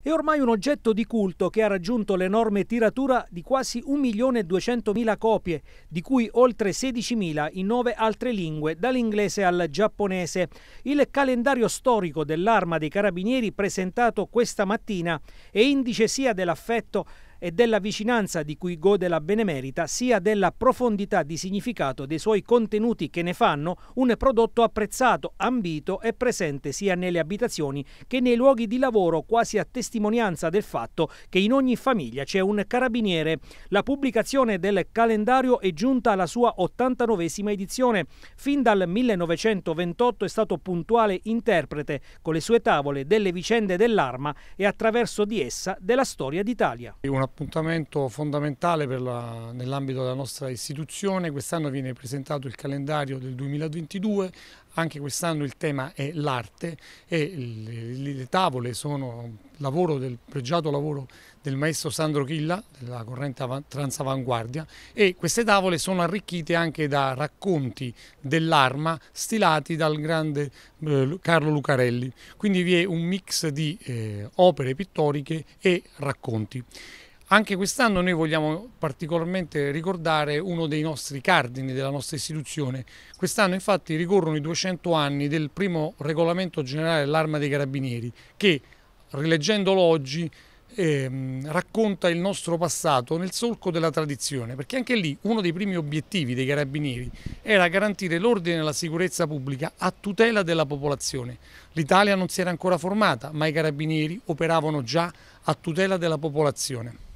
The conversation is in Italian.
È ormai un oggetto di culto che ha raggiunto l'enorme tiratura di quasi 1.200.000 copie, di cui oltre 16.000 in nove altre lingue, dall'inglese al giapponese. Il calendario storico dell'Arma dei Carabinieri presentato questa mattina è indice sia dell'affetto e della vicinanza di cui gode la Benemerita, sia della profondità di significato dei suoi contenuti che ne fanno un prodotto apprezzato, ambito e presente sia nelle abitazioni che nei luoghi di lavoro, quasi a testimonianza del fatto che in ogni famiglia c'è un carabiniere. La pubblicazione del calendario è giunta alla sua 89esima edizione. Fin dal 1928 è stato puntuale interprete con le sue tavole delle vicende dell'arma e attraverso di essa della storia d'Italia. Una appuntamento fondamentale nell'ambito della nostra istituzione, quest'anno viene presentato il calendario del 2022, anche quest'anno il tema è l'arte e le, le tavole sono lavoro del pregiato lavoro del maestro Sandro Chilla della corrente Transavanguardia e queste tavole sono arricchite anche da racconti dell'arma stilati dal grande eh, Carlo Lucarelli, quindi vi è un mix di eh, opere pittoriche e racconti. Anche quest'anno noi vogliamo particolarmente ricordare uno dei nostri cardini della nostra istituzione. Quest'anno infatti ricorrono i 200 anni del primo regolamento generale dell'arma dei carabinieri che, rileggendolo oggi, eh, racconta il nostro passato nel solco della tradizione, perché anche lì uno dei primi obiettivi dei carabinieri era garantire l'ordine e la sicurezza pubblica a tutela della popolazione. L'Italia non si era ancora formata, ma i carabinieri operavano già a tutela della popolazione.